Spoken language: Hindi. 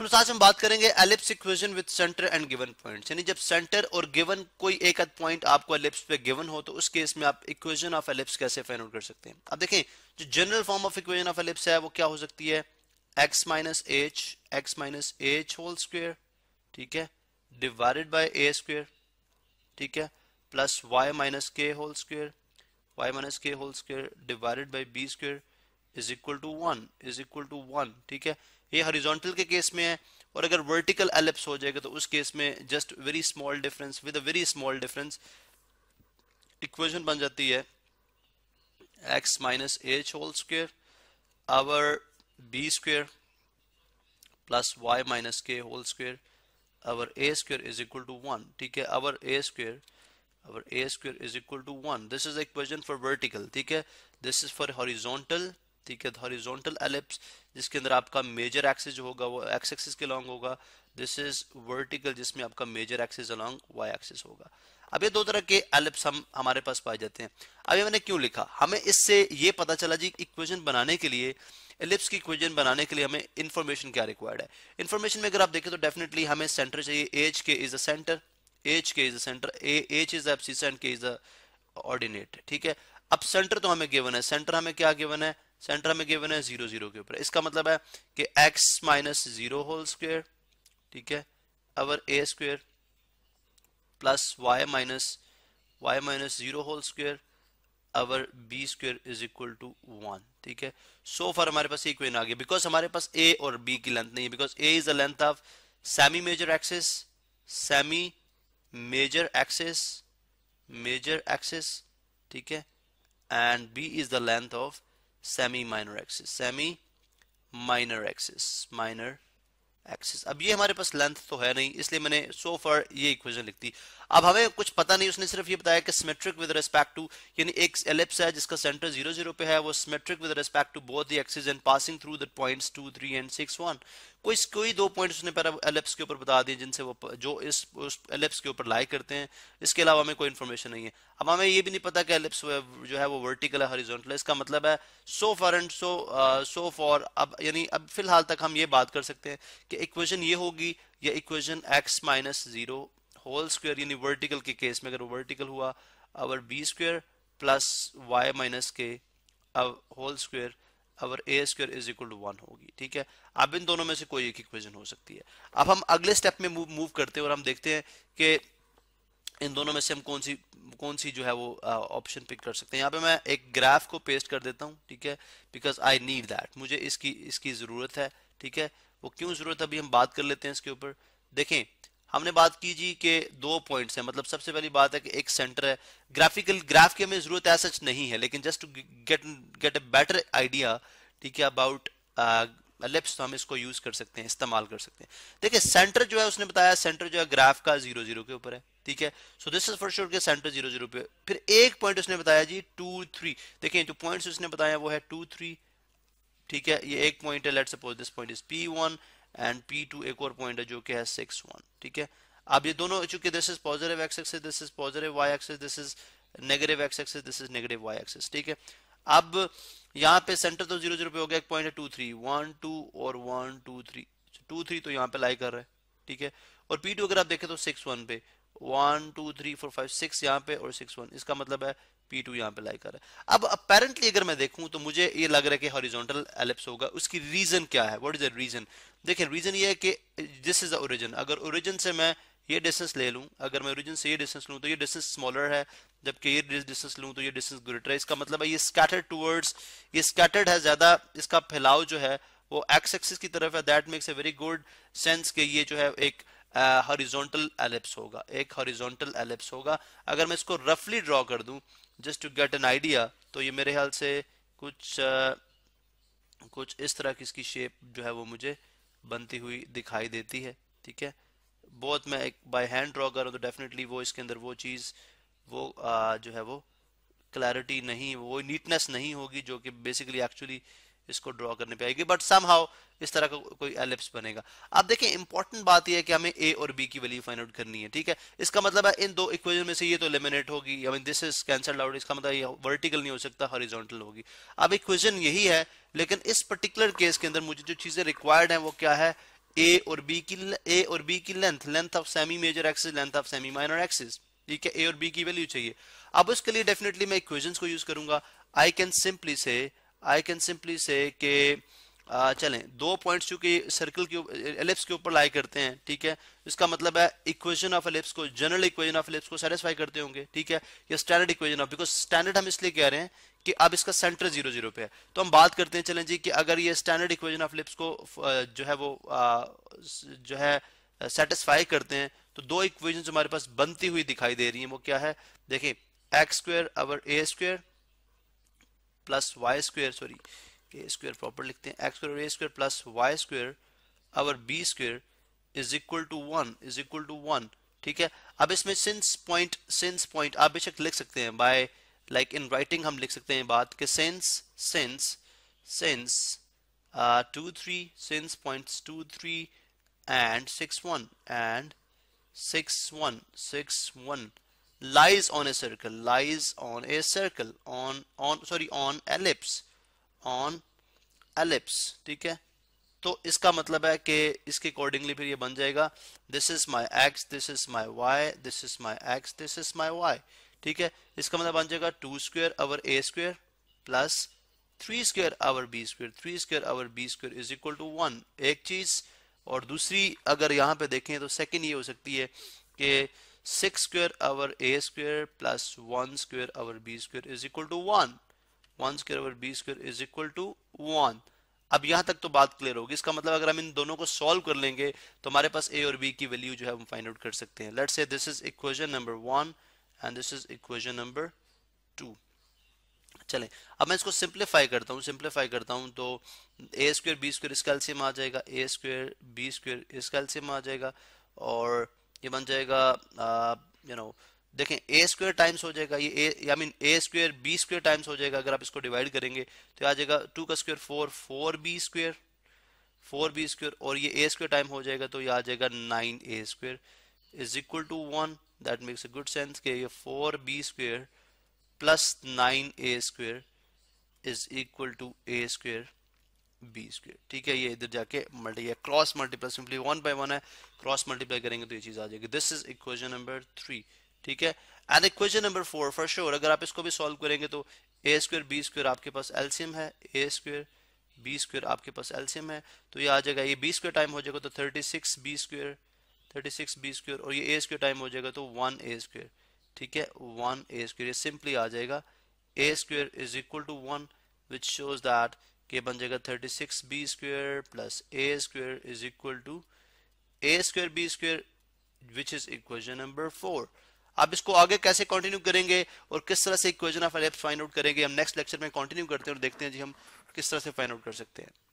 हम साथ में बात करेंगे ellipse equation with centre and given points यानी जब सेंटर और गिवन कोई एक अद पॉइंट आपको एलिप्स पे गिवन हो तो उस केस में आप इक्वेशन ऑफ एलिप्स कैसे फाइंड आउट कर सकते हैं अब देखें जो general form of equation of ellipse है वो क्या हो सकती है x minus H X minus H whole square ठीक है डिवाइडेड बाय ए स्क्वेयर ठीक है plus Y minus K whole square Y minus K whole square divided by B square is equal to one is equal to one ठीक है ये हरिजोंटल के केस में है और अगर वर्टिकल एलिप्स हो जाएगा तो उस केस में just very small difference with a very small difference equation बन जाती है X minus H whole square over B square plus Y minus K whole square over A square is equal to one ठीक है over A square over A square is equal to one this is equation for vertical ठीक है दिस इज फॉर हॉरिजोंटल ठीक है हॉरिजॉन्टल एलिप्स जिसके अंदर आपका मेजर एक्सिस जो होगा वो एक्स एक्सिस के लॉन्ग होगा दिस इज वर्टिकल जिसमें आपका major axis along y axis होगा अब ये दो तरह के एलिप्स हम हमारे पास पाए जाते हैं अब ये मैंने क्यों लिखा हमें इससे ये पता चला जी इक्वेशन बनाने के लिए एलिप्स की इक्वेशन बनाने के लिए हमें इन्फॉर्मेशन क्या रिक्वायर्ड है इन्फॉर्मेशन में अगर आप देखें तो डेफिनेटली हमें सेंटर चाहिए h k is a centre h k is a centre h is f c cent k is a ordinate ठीक है अब सेंटर तो हमें गिवन है सेंटर हमें क्या गिवन है सेंटर में गिवन है जीरो जीरो के ऊपर इसका मतलब है कि x minus zero whole square ठीक है over a square plus Y minus y minus zero whole square over b square is equal to one ठीक है सो फॉर हमारे पास इक्वेन आ गया बिकॉज हमारे पास ए और बी की लेंथ नहीं है because a is the length of semi major axis semi major axis major axis ठीक है and b is the length of semi minor axis semi minor axis minor axis अब ये हमारे पास लेंथ तो है नहीं इसलिए मैंने सो फार ये इक्वेशन लिख दी अब हमें कुछ पता नहीं उसने सिर्फ ये बताया कि सिमेट्रिक विद रिस्पेक्ट टू यानी एक एलिप्स है जिसका सेंटर जीरो जीरो पे है वो symmetric with respect to both the axis and passing through the points two three and six one कोई कोई दो पॉइंट उसने पैरा एलिप्स के ऊपर बता दिए जिनसे वो जो इस उस एलिप्स के ऊपर लाइक करते हैं इसके अलावा हमें कोई इन्फॉर्मेशन नहीं है अब हमें ये भी नहीं पता कि एलिप्स जो है वो वर्टिकल है हॉरिजॉन्टल है इसका मतलब है so far and so so far अब यानी अब फिलहाल तक हम ये बात कर सकते हैं कि इक्वेशन ये होगी या equation x minus zero whole square यानी वर्टिकल के केस में अगर वर्टिकल हुआ over b square plus Y minus k अब whole square over a square is equal to one होगी ठीक है अब इन दोनों में से कोई एक इक्वेशन हो सकती है अब हम अगले स्टेप में मूव मूव करते हैं और हम देखते हैं कि इन दोनों में से हम कौन सी कौन सी जो है वो ऑप्शन पिक कर सकते हैं यहाँ पे मैं एक ग्राफ को पेस्ट कर देता हूँ ठीक है बिकॉज आई नीड दैट मुझे इसकी इसकी ज़रूरत है ठीक है वो क्यों ज़रूरत है अभी हम बात कर लेते हैं इसके ऊपर देखें हमने बात की जी के दो पॉइंट्स हैं मतलब सबसे पहली बात है कि एक सेंटर है ग्राफिकल ग्राफ की हमें जरूरत ऐसा नहीं है लेकिन just to get get a better idea ठीक है अबाउट लिप्स uh, तो हम इसको यूज कर सकते हैं इस्तेमाल कर सकते हैं देखिए सेंटर जो है उसने बताया सेंटर जो है ग्राफ का जीरो जीरो के ऊपर है ठीक है so this is for sure के सेंटर जीरो जीरो पे फिर एक पॉइंट उसने बताया जी टू थ्री देखिए जो पॉइंट्स उसने बताया वो है टू थ्री ठीक है ये एक पॉइंट है let suppose this point is p one and p two एक और पॉइंट है जो कि है सिक्स वन ठीक है अब ये दोनों चूंकि this is positive x axis this is positive y axis this is negative x axis this is negative y axis ठीक है अब यहाँ पे सेंटर तो जीरो जीरो पे हो गया एक पॉइंट है टू थ्री वन टू और one two three two three तो यहाँ पे लाई कर रहे हैं ठीक है और पी टू अगर आप देखें तो सिक्स वन पे one two three four five six यहाँ पे और सिक्स वन इसका मतलब है P2 टू यहाँ पे लाई कर रहा है अब अपेरेंटली अगर मैं देखूं तो मुझे ये लग रहा है कि हॉरिजॉन्टल एलिप्स होगा उसकी रीजन क्या है व्हाट इज द रीजन देखिए रीजन ये है कि दिस इज द ओरिजिन अगर ओरिजिन से मैं ये डिस्टेंस ले लूँ अगर मैं ओरिजिन से ये डिस्टेंस लूँ तो ये डिस्टेंस स्मॉलर है जबकि ये डिस्टेंस लूँ तो ये डिस्टेंस ग्रेटर है इसका मतलब है ये स्कैटर्ड टूवर्ड्स ये स्कैटर्ड है ज़्यादा इसका फैलाव जो है वो एक्स एक्सिस की तरफ है that makes a very good sense कि ये जो है एक हॉरिजॉन्टल एलिप्स होगा एक हॉरिजॉन्टल एलिप्स होगा अगर मैं इसको रफली ड्रॉ कर दूं just to get an idea तो ये मेरे ख्याल से कुछ uh, कुछ इस तरह की इसकी शेप जो है वो मुझे बनती हुई दिखाई देती है ठीक है बहुत मैं एक बाय हैंड ड्रॉ कर रहा हूँ तो डेफिनेटली वो इसके अंदर वो चीज़ वो uh, जो है वो क्लैरिटी नहीं वो नीटनेस नहीं होगी जो कि बेसिकली एक्चुअली इसको ड्रॉ करनी पड़ेगी बट सम हाउ इस तरह का को, कोई एलिप्स बनेगा अब देखें इंपॉर्टेंट बात यह है कि हमें ए और बी की वैल्यू फाइंड आउट करनी है ठीक है इसका मतलब है इन दो इक्वेशन में से ये तो एलिमिनेट होगी I mean this is cancelled out इसका मतलब ये वर्टिकल नहीं हो सकता हॉरिजॉन्टल होगी अब इक्वेशन यही है लेकिन इस पर्टिकुलर केस के अंदर मुझे जो चीजें रिक्वायर्ड है वो क्या है ए और बी की ए और बी की length length of semi major axis length of semi minor axis ठीक है ए और बी की वैल्यू चाहिए अब उसके लिए डेफिनेटली मैं इक्वेशंस को यूज करूंगा आई कैन सिंपली से आई कैन सिंपली से के चलें दो पॉइंट्स चूंकि सर्कल के एलिप्स के ऊपर लाई करते हैं ठीक है इसका मतलब है इक्वेशन ऑफ एलिप्स को जनरल इक्वेशन ऑफ एलिप्स को सेटिस्फाई करते होंगे ठीक है या standard equation of because standard हम इसलिए कह रहे हैं कि अब इसका सेंटर जीरो जीरो पे है तो हम बात करते हैं चलें जी कि अगर ये स्टैंडर्ड इक्वेशन ऑफ एलिप्स को जो है वो जो है सेटिस्फाई करते हैं तो दो इक्वेशन हमारे पास बनती हुई दिखाई दे रही है वो क्या है देखिए x square over a square plus y square sorry के स्क्वेयर प्रॉपर लिखते हैं x square a square plus y square over b square is equal to one is equal to one ठीक है अब इसमें सिंस पॉइंट सिंस पॉइंट आप बेशक लिख सकते हैं बाय लाइक इन राइटिंग हम लिख सकते हैं बात के since since since two three since points two three and six one and six one six one lies on a circle lies on a circle on on sorry on ellipse on ellipse ठीक है तो इसका मतलब है कि इसके अकॉर्डिंगली फिर ये बन जाएगा this is my x this is my y this is my x this is my y ठीक है इसका मतलब बन जाएगा two square over a square plus three square over b square three square over b square is equal to one एक चीज और दूसरी अगर यहां पे देखें तो सेकेंड ये हो सकती है कि six square over a square plus one square over b square is equal to one. One square over b square is equal to one. अब यहां तक तो बात क्लियर होगी इसका मतलब अगर हम इन दोनों को सॉल्व कर लेंगे तो हमारे पास ए और बी की वैल्यू जो है हम फाइंड आउट कर सकते हैं let's say this is equation number one and this is equation number two चले अब मैं इसको सिंप्लीफाई करता हूं सिंप्लीफाई करता हूं तो ए स्क्र बी स्क्र इसका एल्सियम आ जाएगा ए स्क्र बी स्क्र इसका एल्सियम आ जाएगा और ये बन जाएगा यू नो देखें ए स्क्वेयर टाइम्स हो जाएगा ये I mean a square b square times हो जाएगा अगर आप इसको डिवाइड करेंगे तो आ जाएगा टू का square four four b square four b square और ये ए स्क्वेयर टाइम हो जाएगा तो ये आ जाएगा nine a square is equal to one that makes a good sense के ये four b square plus nine a square is equal to a square b square ठीक है ये इधर जाके multi cross multiply simply one by one है क्रॉस मल्टीप्लाई करेंगे तो ये चीज आ जाएगी this is equation number three ठीक है and equation number four for sure अगर आप इसको भी सॉल्व करेंगे तो ए स्क्र बी स्क्र आपके पास एल्सियम है ए स्क्र बी स्क्र आपके पास एल्सियम है तो ये आ जाएगा ये बी स्क्र टाइम हो जाएगा तो thirty six b square thirty six b square और ये ए स्क्र टाइम हो जाएगा तो वन ए स्क्र ठीक है वन ए स्क्र ये सिंपली आ जाएगा a square is equal to one which shows that के बन जाएगा thirty six b square plus a square is equal to a square b square which is equation number four आप इसको आगे कैसे कंटिन्यू करेंगे और किस तरह से equation of ellipse find out करेंगे हम नेक्स्ट लेक्चर में कंटिन्यू करते हैं और देखते हैं जी हम किस तरह से फाइंड आउट कर सकते हैं